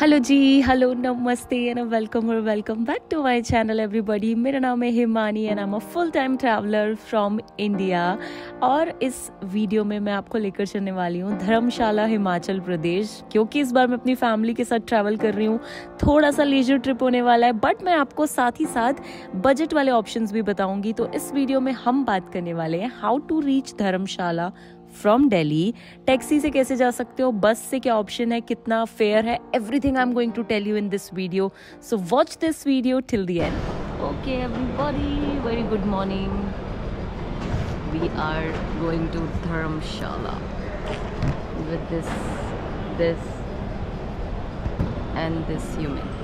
hello जी hello नमस्ते and welcome और welcome back to my channel everybody मेरा नाम है Himani and I am a full time traveller from India और इस वीडियो में मैं आपको लेकर चलने वाली हूँ धर्मशाला हिमाचल प्रदेश क्योंकि इस बार मैं अपनी फैमिली के साथ ट्रैवल कर रही हूँ थोड़ा सा लेजर ट्रिप होने वाला है बट मैं आपको साथ ही साथ बजट वाले ऑप्शन भी बताऊँगी तो इस वीडियो में हम बात करने वाले हैं how to reach Dharamshala from Delhi taxi से कैसे जा सकते हो बस से क्या ऑप्शन है कितना फेयर है everything I am going to tell you in this video so watch this video till the end okay everybody very good morning we are going to Dharamshala with this this and this human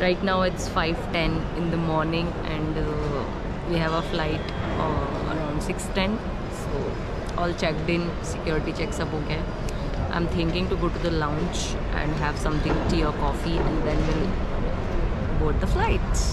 right now it's 5:10 in the morning and we we have a flight 6:10 uh, तो all checked in security check सब हो गया I am thinking to go to the lounge and have something tea और coffee and then will board the flights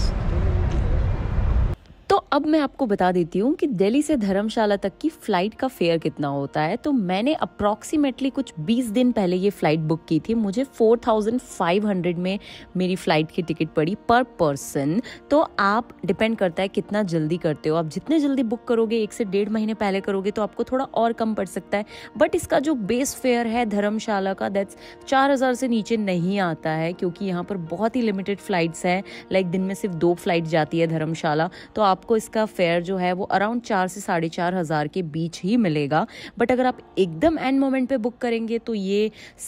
अब मैं आपको बता देती हूँ कि दिल्ली से धर्मशाला तक की फ्लाइट का फेयर कितना होता है तो मैंने अप्रॉक्सीमेटली कुछ 20 दिन पहले ये फ्लाइट बुक की थी मुझे 4500 में मेरी फ्लाइट की टिकट पड़ी पर पर्सन तो आप डिपेंड करता है कितना जल्दी करते हो आप जितने जल्दी बुक करोगे एक से डेढ़ महीने पहले करोगे तो आपको थोड़ा और कम पड़ सकता है बट इसका जो बेस फेयर है धर्मशाला का दैट्स चार हज़ार से नीचे नहीं आता है क्योंकि यहाँ पर बहुत ही लिमिटेड फ्लाइट्स हैं लाइक दिन में सिर्फ दो फ्लाइट जाती है धर्मशाला तो आपको इसका फेयर जो है वो अराउंड चार से साढ़े चार हज़ार के बीच ही मिलेगा बट अगर आप एकदम एंड मोमेंट पे बुक करेंगे तो ये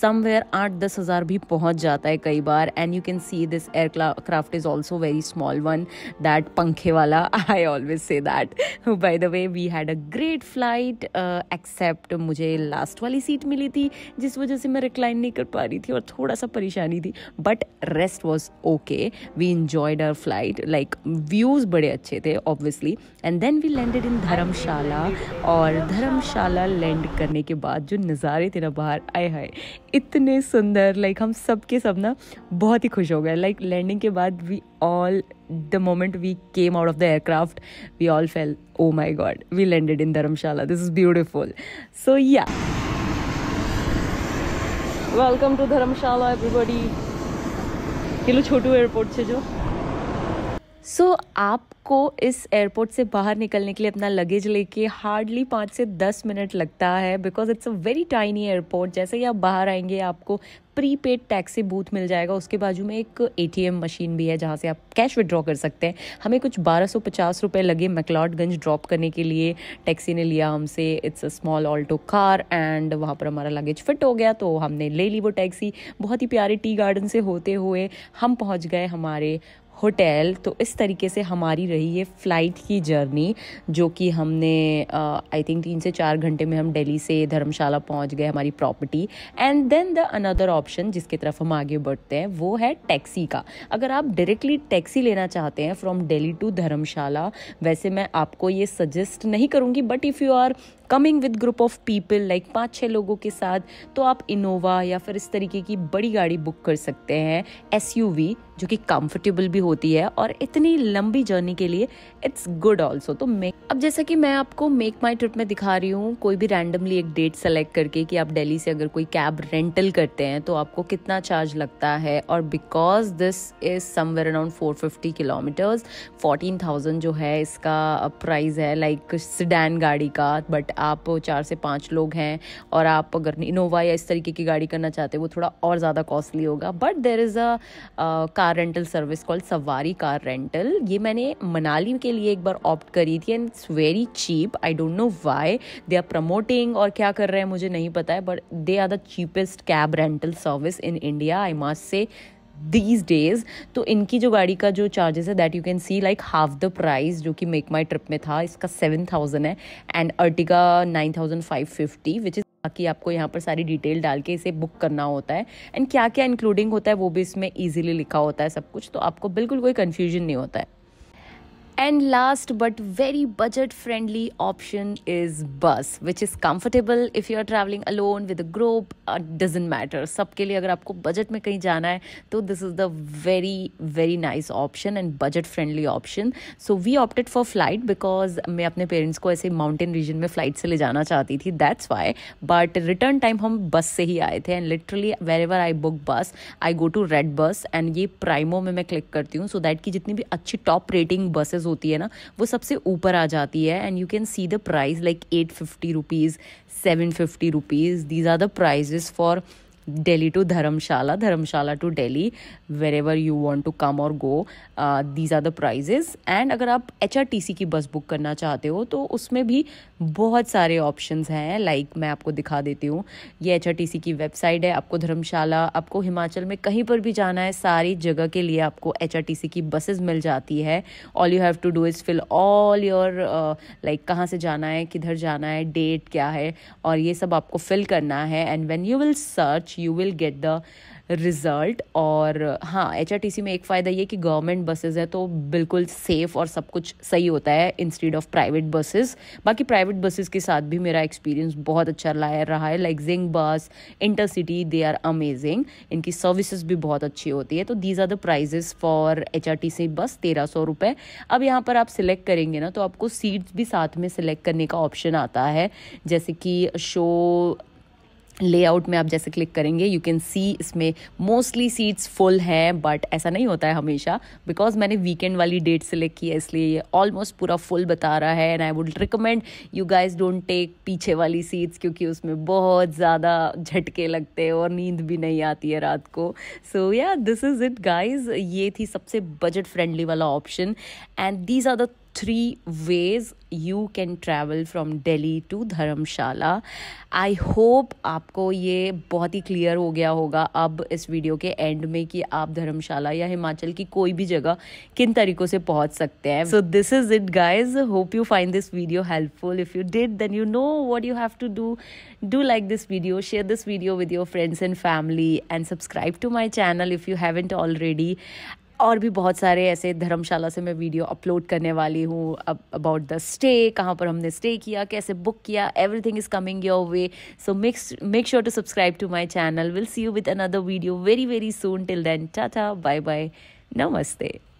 समवेयर आठ दस हज़ार भी पहुंच जाता है कई बार and you can see this aircraft is also very small one that पंखे वाला I always say that by the way we had a great flight except मुझे लास्ट वाली सीट मिली थी जिस वजह से मैं रिक्लाइन नहीं कर पा रही थी और थोड़ा सा परेशानी थी but rest was okay we enjoyed our flight like views बड़े अच्छे थे of obviously and then we landed in Dharamshala और धर्मशाला लैंड करने के बाद जो नज़ारे थे ना बाहर आए हाय इतने सुंदर लाइक like, हम सब के सब ना बहुत ही खुश हो गए लाइक लैंडिंग के बाद we all the moment we came out of the aircraft we all fell oh my god we landed in Dharamshala this is beautiful so yeah welcome to Dharamshala everybody ये छोटू एयरपोर्ट से जो सो so, आपको इस airport से बाहर निकलने के लिए अपना लगेज लेके हार्डली पाँच से दस मिनट लगता है because it's a very tiny airport जैसे ही आप बाहर आएंगे आपको प्रीपेड टैक्सी बूथ मिल जाएगा उसके बाजू में एक एटीएम मशीन भी है जहाँ से आप कैश विड्रॉ कर सकते हैं हमें कुछ बारह सौ पचास रुपये लगे मैकलॉडगंज ड्रॉप करने के लिए टैक्सी ने लिया हमसे it's a small Alto car and वहाँ पर हमारा लगेज फिट हो गया तो हमने ले ली वो टैक्सी बहुत ही प्यारे टी गार्डन से होते हुए हम पहुँच गए हमारे होटल तो इस तरीके से हमारी रही है फ़्लाइट की जर्नी जो कि हमने आई थिंक तीन से चार घंटे में हम दिल्ली से धर्मशाला पहुंच गए हमारी property and then the another option जिसकी तरफ हम आगे बढ़ते हैं वो है टैक्सी का अगर आप डायरेक्टली टैक्सी लेना चाहते हैं फ्रॉम दिल्ली टू धर्मशाला वैसे मैं आपको ये सजेस्ट नहीं करूँगी but if you are coming with group of people like पाँच छः लोगों के साथ तो आप इनोवा या फिर इस तरीके की बड़ी गाड़ी बुक कर सकते हैं एस जो कि कंफर्टेबल भी होती है और इतनी लंबी जर्नी के लिए इट्स गुड ऑल्सो तो मेक अब जैसा कि मैं आपको मेक माई ट्रिप में दिखा रही हूँ कोई भी रैंडमली एक डेट सेलेक्ट करके कि आप डेली से अगर कोई कैब रेंटल करते हैं तो आपको कितना चार्ज लगता है और because this is somewhere around 450 kilometres thousand जो है इसका प्राइस है लाइक सिडैन गाड़ी का बट आप चार से पाँच लोग हैं और आप अगर इनोवा या इस तरीके की गाड़ी करना चाहते हैं वो थोड़ा और ज़्यादा कॉस्टली होगा but there is a car rental service call Savaari car rental ये मैंने मनाली के लिए एक बार ऑप्ट करी थी and it's very cheap I don't know why they are promoting और क्या कर रहे हैं मुझे नहीं पता है but they are the cheapest cab rental service in India I must say these days तो इनकी जो गाड़ी का जो चार्जेस है that you can see like half the price जो कि मेक माई ट्रिप में था इसका सेवन थाउजेंड है and Ertiga nine thousand five fifty which is बाकी आपको यहाँ पर सारी डिटेल डाल के इसे बुक करना होता है एंड क्या क्या इंक्लूडिंग होता है वो भी इसमें ईजिली लिखा होता है सब कुछ तो आपको बिल्कुल कोई कन्फ्यूजन नहीं होता है and last but very budget friendly option is bus which is comfortable if you are traveling alone with a group, doesn't matter सबके लिए अगर आपको बजट में कहीं जाना है तो this is the very very nice option and budget friendly option so we opted for flight because मैं अपने पेरेंट्स को ऐसे माउंटेन रीजन में फ्लाइट से ले जाना चाहती थी that's why but return time हम बस से ही आए थे and literally wherever I book bus I go to red bus and ये प्राइमो में मैं क्लिक करती हूँ सो दैट की जितनी भी अच्छी टॉप रेटिंग बसेज टियर्स होती है ना वो सबसे ऊपर आ जाती है and you can see the price like eight fifty rupees seven fifty rupees these are the prices for Delhi to Dharamshala Dharamshala to Delhi wherever you want to come और go these are the prices and अगर आप H R T सी की बस book करना चाहते हो तो उसमें भी बहुत सारे ऑप्शंस हैं लाइक like मैं आपको दिखा देती हूँ ये एच आर टी सी की वेबसाइट है आपको धर्मशाला आपको हिमाचल में कहीं पर भी जाना है सारी जगह के लिए आपको एच आर टी सी की बसेज मिल जाती है all you have to do is fill all your like कहाँ से जाना है किधर जाना है डेट क्या है और ये सब आपको फिल करना है and when you will search you will get the result और हाँ एच आर टी सी में एक फ़ायदा ये कि गवर्नमेंट बसेज है तो बिल्कुल सेफ़ और सब कुछ सही होता है इंस्टीड ऑफ प्राइवेट बसेस बाकी प्राइवेट बसेस के साथ भी मेरा एक्सपीरियंस बहुत अच्छा लाया रहा है like zing bus intercity they are amazing इनकी सर्विसेज भी बहुत अच्छी होती है तो these are the prices for H R T C bus तेरह सौ रुपये अब यहाँ पर आप सिलेक्ट करेंगे ना तो आपको सीट्स भी साथ में सिलेक्ट करने का ऑप्शन आता है जैसे कि शो लेआउट में आप जैसे क्लिक करेंगे यू कैन सी इसमें मोस्टली सीट्स फुल हैं बट ऐसा नहीं होता है हमेशा बिकॉज मैंने वीकेंड वाली डेट सेलेक्ट की है इसलिए ये ऑलमोस्ट पूरा फुल बता रहा है and I would recommend you guys don't take पीछे वाली सीट्स क्योंकि उसमें बहुत ज़्यादा झटके लगते हैं और नींद भी नहीं आती है रात को सो या दिस इज़ इट गाइज ये थी सबसे बजट फ्रेंडली वाला option and these are the three ways you can travel from Delhi to Dharamshala I hope आपको ये बहुत ही क्लियर हो गया होगा अब इस वीडियो के एंड में कि आप धर्मशाला या हिमाचल की कोई भी जगह किन तरीक़ों से पहुंच सकते हैं so this is it guys hope you find this video helpful if you did then you know what you have to do do like this video share this video with your friends and family and subscribe to my channel if you haven't already और भी बहुत सारे ऐसे धर्मशाला से मैं video upload करने वाली हूँ अबाउट द स्टे कहाँ पर हमने स्टे किया कैसे बुक किया everything is coming your way so mix make sure to subscribe to my channel will see you with another video very very soon till then tata bye bye नमस्ते